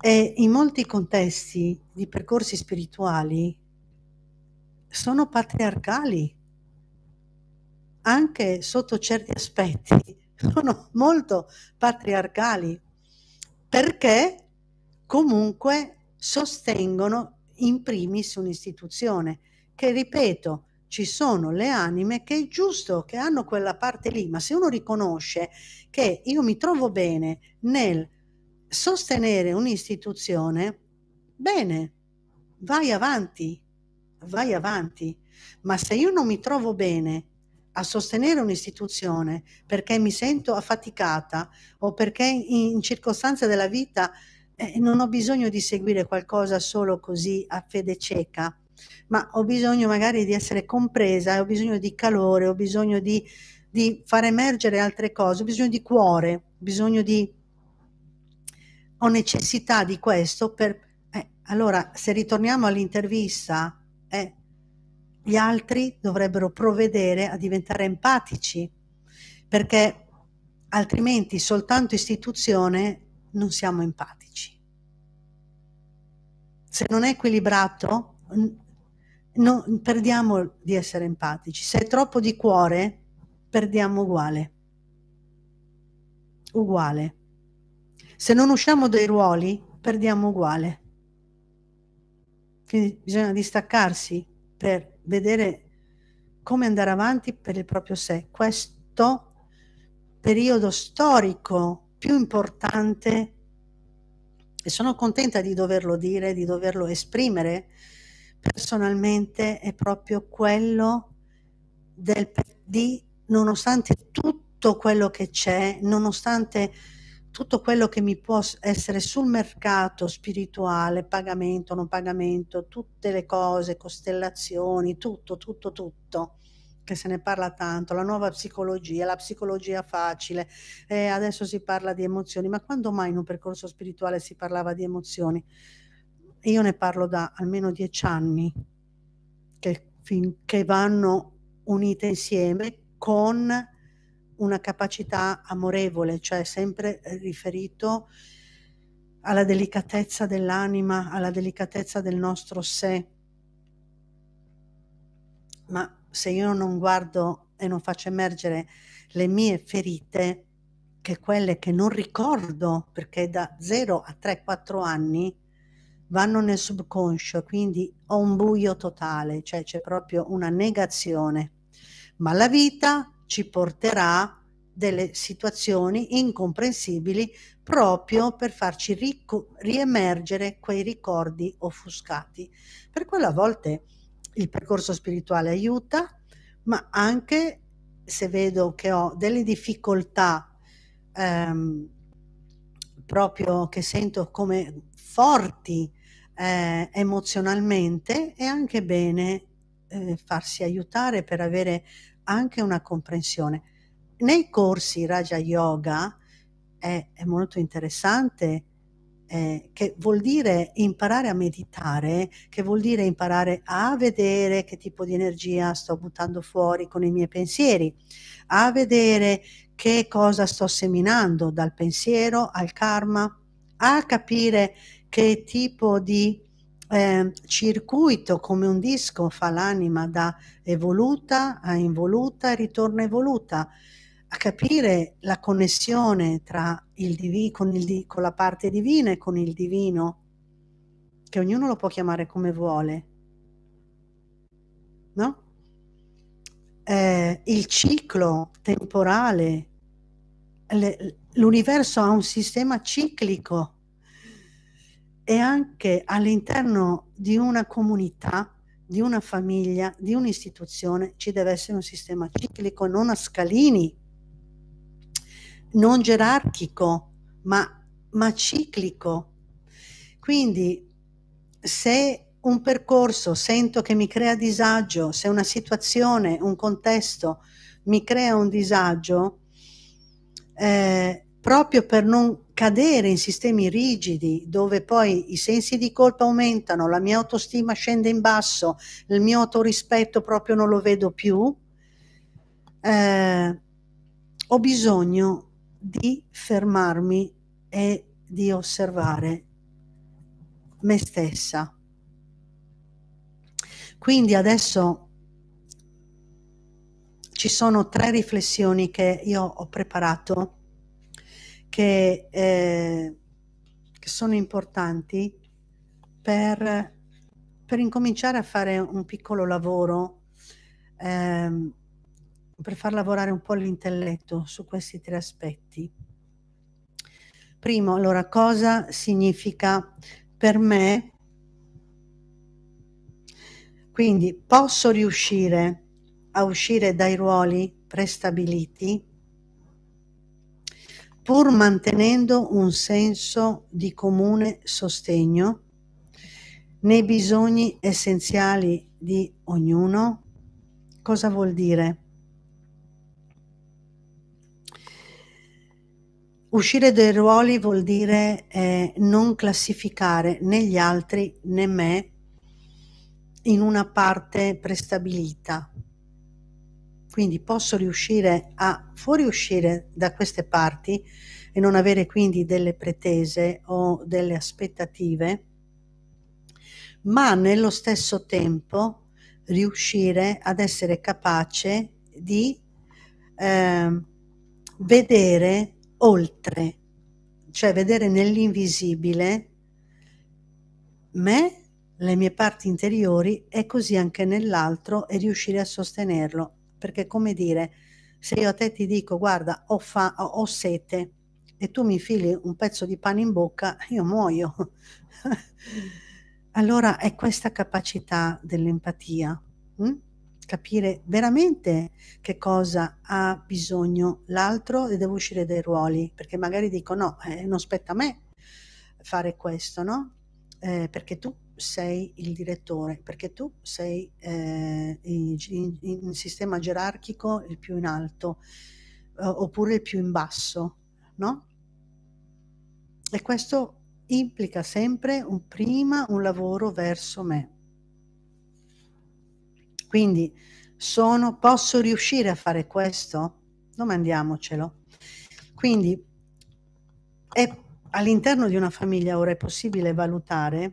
E in molti contesti di percorsi spirituali sono patriarcali, anche sotto certi aspetti sono molto patriarcali, perché comunque sostengono in primis un'istituzione che, ripeto, ci sono le anime che è giusto che hanno quella parte lì, ma se uno riconosce che io mi trovo bene nel sostenere un'istituzione, bene, vai avanti, vai avanti, ma se io non mi trovo bene a sostenere un'istituzione perché mi sento affaticata o perché in, in circostanze della vita eh, non ho bisogno di seguire qualcosa solo così a fede cieca, ma ho bisogno magari di essere compresa, ho bisogno di calore, ho bisogno di, di far emergere altre cose, ho bisogno di cuore, ho bisogno di... ho necessità di questo per... Eh, allora, se ritorniamo all'intervista, eh, gli altri dovrebbero provvedere a diventare empatici, perché altrimenti soltanto istituzione non siamo empatici se non è equilibrato, non, perdiamo di essere empatici. Se è troppo di cuore, perdiamo uguale. Uguale. Se non usciamo dai ruoli, perdiamo uguale. Quindi bisogna distaccarsi per vedere come andare avanti per il proprio sé. Questo periodo storico più importante e sono contenta di doverlo dire, di doverlo esprimere personalmente, è proprio quello del PD, nonostante tutto quello che c'è, nonostante tutto quello che mi può essere sul mercato spirituale, pagamento, non pagamento, tutte le cose, costellazioni, tutto, tutto, tutto che se ne parla tanto, la nuova psicologia, la psicologia facile, eh, adesso si parla di emozioni, ma quando mai in un percorso spirituale si parlava di emozioni? Io ne parlo da almeno dieci anni, che, che vanno unite insieme con una capacità amorevole, cioè sempre riferito alla delicatezza dell'anima, alla delicatezza del nostro sé. Ma se io non guardo e non faccio emergere le mie ferite, che quelle che non ricordo, perché da 0 a 3-4 anni vanno nel subconscio, quindi ho un buio totale, cioè c'è proprio una negazione. Ma la vita ci porterà delle situazioni incomprensibili proprio per farci riemergere quei ricordi offuscati. Per quello a volte il percorso spirituale aiuta, ma anche se vedo che ho delle difficoltà ehm, proprio che sento come forti eh, emozionalmente, è anche bene eh, farsi aiutare per avere anche una comprensione. Nei corsi Raja Yoga è, è molto interessante eh, che vuol dire imparare a meditare, che vuol dire imparare a vedere che tipo di energia sto buttando fuori con i miei pensieri, a vedere che cosa sto seminando dal pensiero al karma, a capire che tipo di eh, circuito come un disco fa l'anima da evoluta a involuta e ritorna evoluta a capire la connessione tra il divi, con, il di, con la parte divina e con il divino, che ognuno lo può chiamare come vuole. No? Eh, il ciclo temporale, l'universo ha un sistema ciclico e anche all'interno di una comunità, di una famiglia, di un'istituzione ci deve essere un sistema ciclico, non a scalini non gerarchico, ma, ma ciclico. Quindi se un percorso sento che mi crea disagio, se una situazione, un contesto mi crea un disagio, eh, proprio per non cadere in sistemi rigidi dove poi i sensi di colpa aumentano, la mia autostima scende in basso, il mio autorispetto proprio non lo vedo più, eh, ho bisogno di fermarmi e di osservare me stessa. Quindi adesso ci sono tre riflessioni che io ho preparato che, eh, che sono importanti per, per, incominciare a fare un piccolo lavoro. Ehm, per far lavorare un po' l'intelletto su questi tre aspetti. Primo, allora, cosa significa per me? Quindi posso riuscire a uscire dai ruoli prestabiliti pur mantenendo un senso di comune sostegno nei bisogni essenziali di ognuno. Cosa vuol dire? uscire dai ruoli vuol dire eh, non classificare né gli altri né me in una parte prestabilita. Quindi posso riuscire a fuoriuscire da queste parti e non avere quindi delle pretese o delle aspettative, ma nello stesso tempo riuscire ad essere capace di eh, vedere oltre, cioè vedere nell'invisibile me, le mie parti interiori e così anche nell'altro e riuscire a sostenerlo. Perché come dire, se io a te ti dico guarda ho, fa- ho sete e tu mi fili un pezzo di pane in bocca, io muoio. allora è questa capacità dell'empatia. Hm? capire veramente che cosa ha bisogno l'altro e devo uscire dai ruoli, perché magari dico no, eh, non spetta a me fare questo, no? Eh, perché tu sei il direttore, perché tu sei eh, in, in, in, sistema gerarchico il più in alto eh, oppure il più in basso, no? E questo implica sempre un prima un lavoro verso me. Quindi sono, posso riuscire a fare questo? Domandiamocelo. Quindi all'interno di una famiglia ora è possibile valutare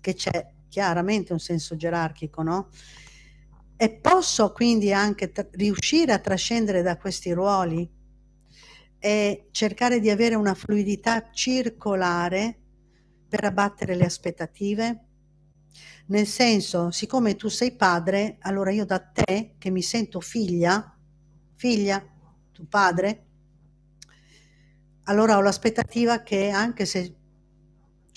che c'è chiaramente un senso gerarchico, no? E posso quindi anche riuscire a trascendere da questi ruoli e cercare di avere una fluidità circolare per abbattere le aspettative? Nel senso, siccome tu sei padre, allora io da te, che mi sento figlia, figlia, tu padre, allora ho l'aspettativa che anche se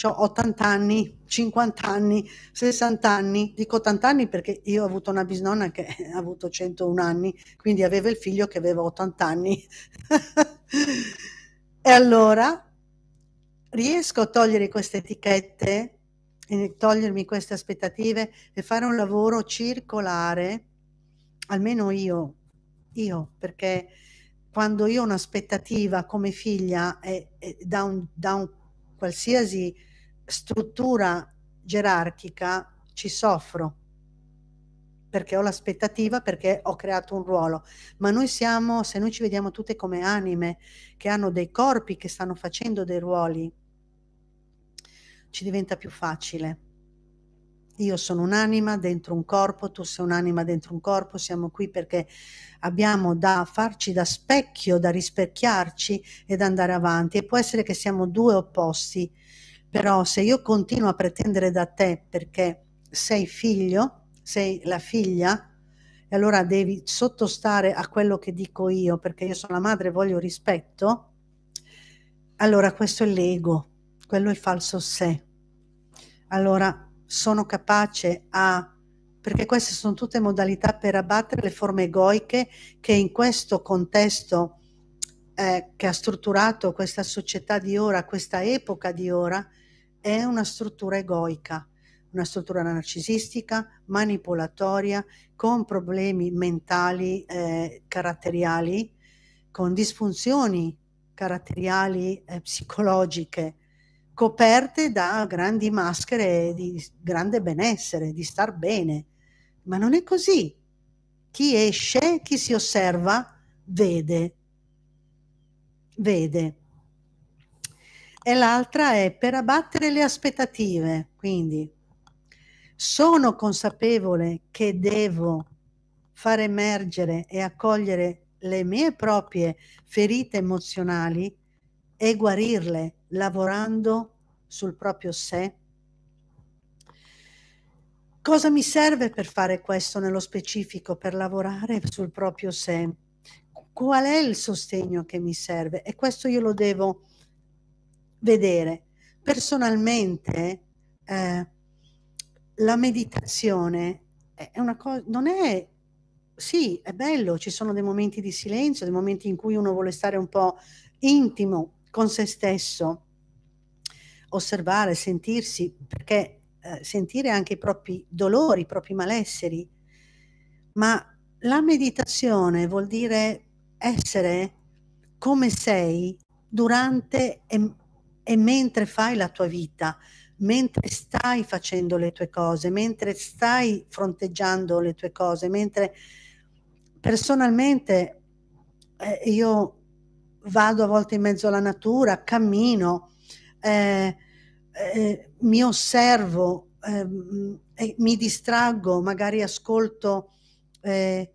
ho 80 anni, 50 anni, 60 anni, dico 80 anni perché io ho avuto una bisnonna che ha avuto 101 anni, quindi aveva il figlio che aveva 80 anni. e allora riesco a togliere queste etichette e togliermi queste aspettative e fare un lavoro circolare, almeno io, io perché quando io ho un'aspettativa come figlia è, è da, un, da un qualsiasi struttura gerarchica ci soffro perché ho l'aspettativa, perché ho creato un ruolo. Ma noi siamo, se noi ci vediamo tutte come anime che hanno dei corpi che stanno facendo dei ruoli, ci diventa più facile. Io sono un'anima dentro un corpo, tu sei un'anima dentro un corpo, siamo qui perché abbiamo da farci da specchio, da rispecchiarci ed andare avanti. E può essere che siamo due opposti, però se io continuo a pretendere da te perché sei figlio, sei la figlia, e allora devi sottostare a quello che dico io, perché io sono la madre e voglio rispetto, allora questo è l'ego, quello è il falso sé. Allora sono capace a, perché queste sono tutte modalità per abbattere le forme egoiche che in questo contesto eh, che ha strutturato questa società di ora, questa epoca di ora, è una struttura egoica una struttura narcisistica, manipolatoria, con problemi mentali eh, caratteriali, con disfunzioni caratteriali eh, psicologiche, coperte da grandi maschere di grande benessere, di star bene. Ma non è così. Chi esce, chi si osserva, vede. Vede. E l'altra è per abbattere le aspettative, quindi sono consapevole che devo far emergere e accogliere le mie proprie ferite emozionali e guarirle lavorando sul proprio sé? Cosa mi serve per fare questo nello specifico, per lavorare sul proprio sé? Qual è il sostegno che mi serve? E questo io lo devo vedere. Personalmente eh, la meditazione è una cosa, non è, sì, è bello, ci sono dei momenti di silenzio, dei momenti in cui uno vuole stare un po' intimo, con se stesso, osservare, sentirsi, perché eh, sentire anche i propri dolori, i propri malesseri, ma la meditazione vuol dire essere come sei durante e, e mentre fai la tua vita, mentre stai facendo le tue cose, mentre stai fronteggiando le tue cose, mentre personalmente eh, io vado a volte in mezzo alla natura, cammino, eh, eh, mi osservo, eh, mi distraggo, magari ascolto, eh,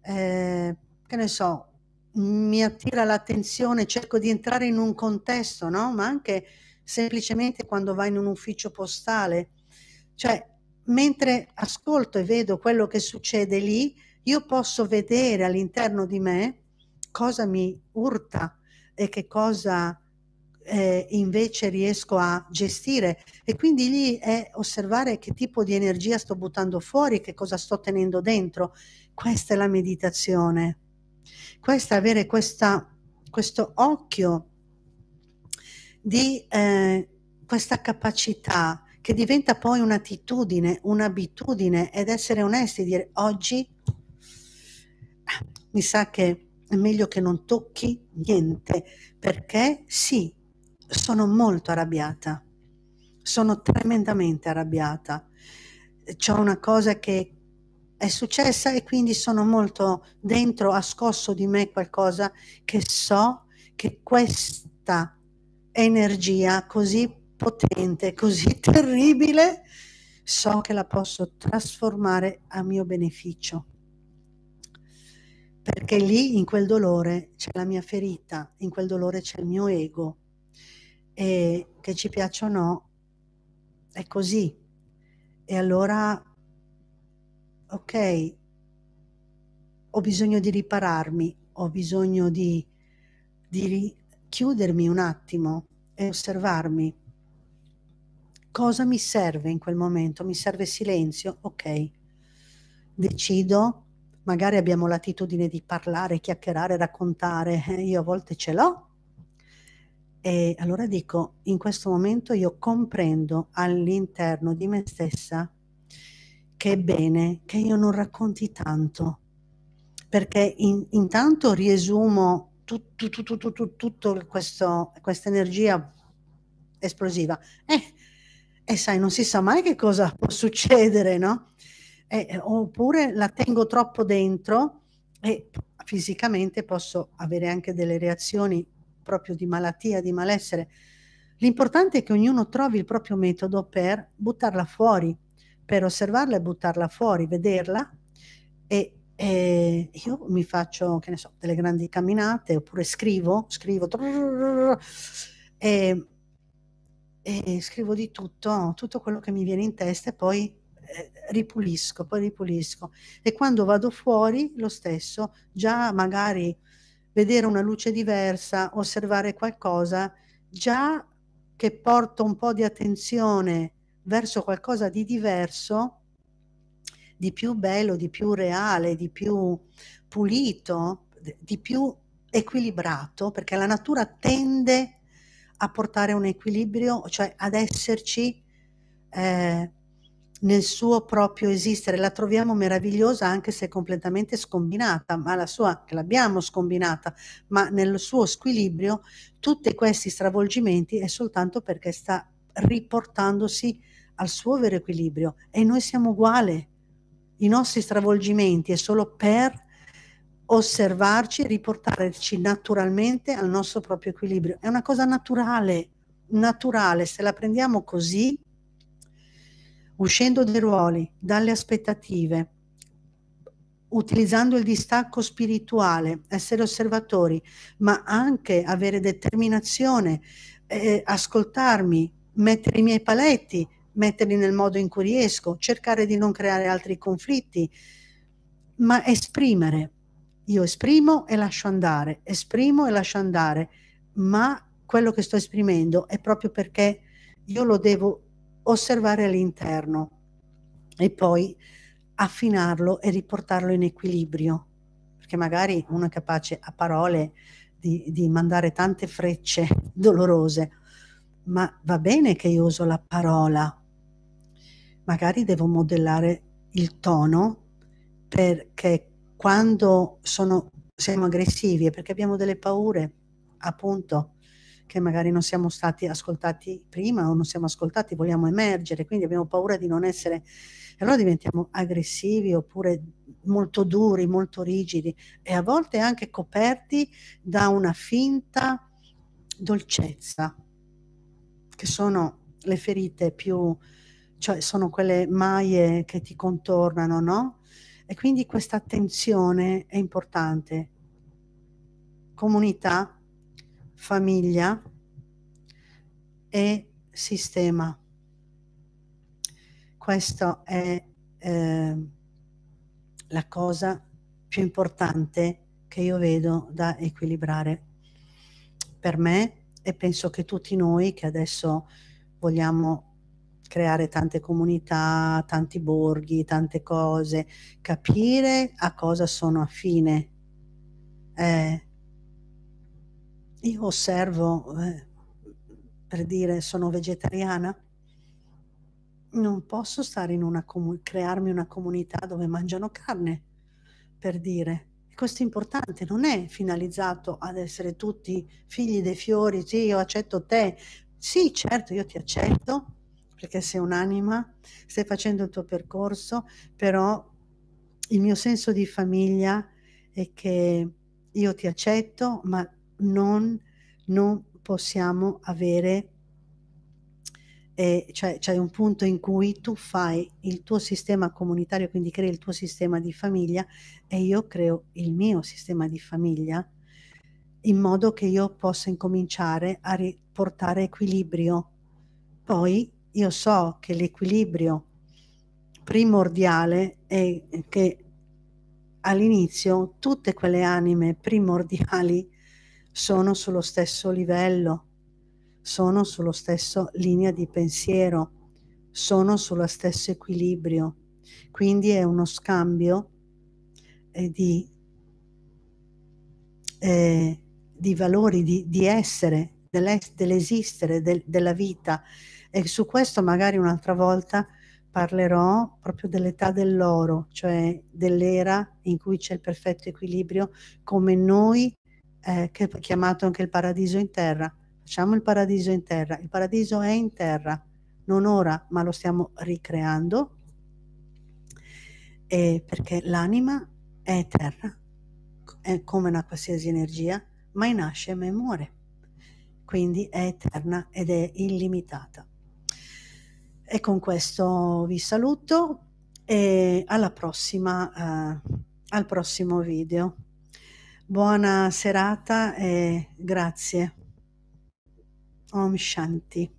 eh, che ne so, mi attira l'attenzione, cerco di entrare in un contesto, no? ma anche semplicemente quando vai in un ufficio postale. Cioè, mentre ascolto e vedo quello che succede lì, io posso vedere all'interno di me cosa mi urta e che cosa eh, invece riesco a gestire e quindi lì è osservare che tipo di energia sto buttando fuori, che cosa sto tenendo dentro. Questa è la meditazione. Questa avere questa, questo occhio di eh, questa capacità che diventa poi un'attitudine, un'abitudine ed essere onesti, e dire oggi ah, mi sa che è meglio che non tocchi niente, perché sì, sono molto arrabbiata, sono tremendamente arrabbiata. C'è una cosa che è successa e quindi sono molto dentro, ha scosso di me qualcosa che so che questa energia così potente, così terribile, so che la posso trasformare a mio beneficio perché lì in quel dolore c'è la mia ferita, in quel dolore c'è il mio ego e che ci piaccia o no è così. E allora, ok, ho bisogno di ripararmi, ho bisogno di, di chiudermi un attimo e osservarmi. Cosa mi serve in quel momento? Mi serve silenzio? Ok, decido magari abbiamo l'attitudine di parlare, chiacchierare, raccontare, eh, io a volte ce l'ho. E allora dico, in questo momento io comprendo all'interno di me stessa che è bene che io non racconti tanto, perché in, intanto riesumo tutta tutto, tutto, tutto questa energia esplosiva. Eh, e sai, non si sa mai che cosa può succedere, no? eh, oppure la tengo troppo dentro e fisicamente posso avere anche delle reazioni proprio di malattia, di malessere. L'importante è che ognuno trovi il proprio metodo per buttarla fuori, per osservarla e buttarla fuori, vederla e, e io mi faccio, che ne so, delle grandi camminate oppure scrivo, scrivo e, e scrivo di tutto, tutto quello che mi viene in testa e poi eh, ripulisco, poi ripulisco. E quando vado fuori, lo stesso, già magari vedere una luce diversa, osservare qualcosa, già che porto un po' di attenzione verso qualcosa di diverso, di più bello, di più reale, di più pulito, di più equilibrato, perché la natura tende a portare un equilibrio, cioè ad esserci eh, nel suo proprio esistere, la troviamo meravigliosa anche se completamente scombinata, ma la sua, che l'abbiamo scombinata, ma nel suo squilibrio, tutti questi stravolgimenti è soltanto perché sta riportandosi al suo vero equilibrio e noi siamo uguali. I nostri stravolgimenti è solo per osservarci, riportarci naturalmente al nostro proprio equilibrio. È una cosa naturale, naturale, se la prendiamo così uscendo dai ruoli, dalle aspettative, utilizzando il distacco spirituale, essere osservatori, ma anche avere determinazione, eh, ascoltarmi, mettere i miei paletti, metterli nel modo in cui riesco, cercare di non creare altri conflitti, ma esprimere. Io esprimo e lascio andare, esprimo e lascio andare, ma quello che sto esprimendo è proprio perché io lo devo osservare all'interno e poi affinarlo e riportarlo in equilibrio, perché magari uno è capace a parole di, di mandare tante frecce dolorose, ma va bene che io uso la parola, magari devo modellare il tono perché quando sono, siamo aggressivi e perché abbiamo delle paure, appunto, che magari non siamo stati ascoltati prima o non siamo ascoltati, vogliamo emergere, quindi abbiamo paura di non essere, allora diventiamo aggressivi oppure molto duri, molto rigidi e a volte anche coperti da una finta dolcezza, che sono le ferite più, cioè sono quelle maie che ti contornano, no? E quindi questa attenzione è importante. Comunità, famiglia e sistema. Questa è eh, la cosa più importante che io vedo da equilibrare per me e penso che tutti noi che adesso vogliamo creare tante comunità, tanti borghi, tante cose, capire a cosa sono affine. Eh, io osservo, eh, per dire, sono vegetariana, non posso stare in una comu- crearmi una comunità dove mangiano carne, per dire. Questo è importante, non è finalizzato ad essere tutti figli dei fiori, sì, io accetto te, sì, certo, io ti accetto, perché sei un'anima, stai facendo il tuo percorso, però il mio senso di famiglia è che io ti accetto, ma non, non possiamo avere, eh, cioè c'è cioè un punto in cui tu fai il tuo sistema comunitario, quindi crei il tuo sistema di famiglia e io creo il mio sistema di famiglia in modo che io possa incominciare a riportare equilibrio. Poi io so che l'equilibrio primordiale è che all'inizio tutte quelle anime primordiali sono sullo stesso livello, sono sulla stessa linea di pensiero, sono sullo stesso equilibrio. Quindi è uno scambio eh, di, eh, di, valori, di, di essere, dell'esistere, del, della vita. E su questo magari un'altra volta parlerò proprio dell'età dell'oro, cioè dell'era in cui c'è il perfetto equilibrio, come noi eh, che è chiamato anche il paradiso in terra. Facciamo il paradiso in terra. Il paradiso è in terra, non ora, ma lo stiamo ricreando E perché l'anima è terra, è come una qualsiasi energia, ma nasce e muore. Quindi è eterna ed è illimitata. E con questo vi saluto e alla prossima, eh, al prossimo video. Buona serata e grazie. Om Shanti.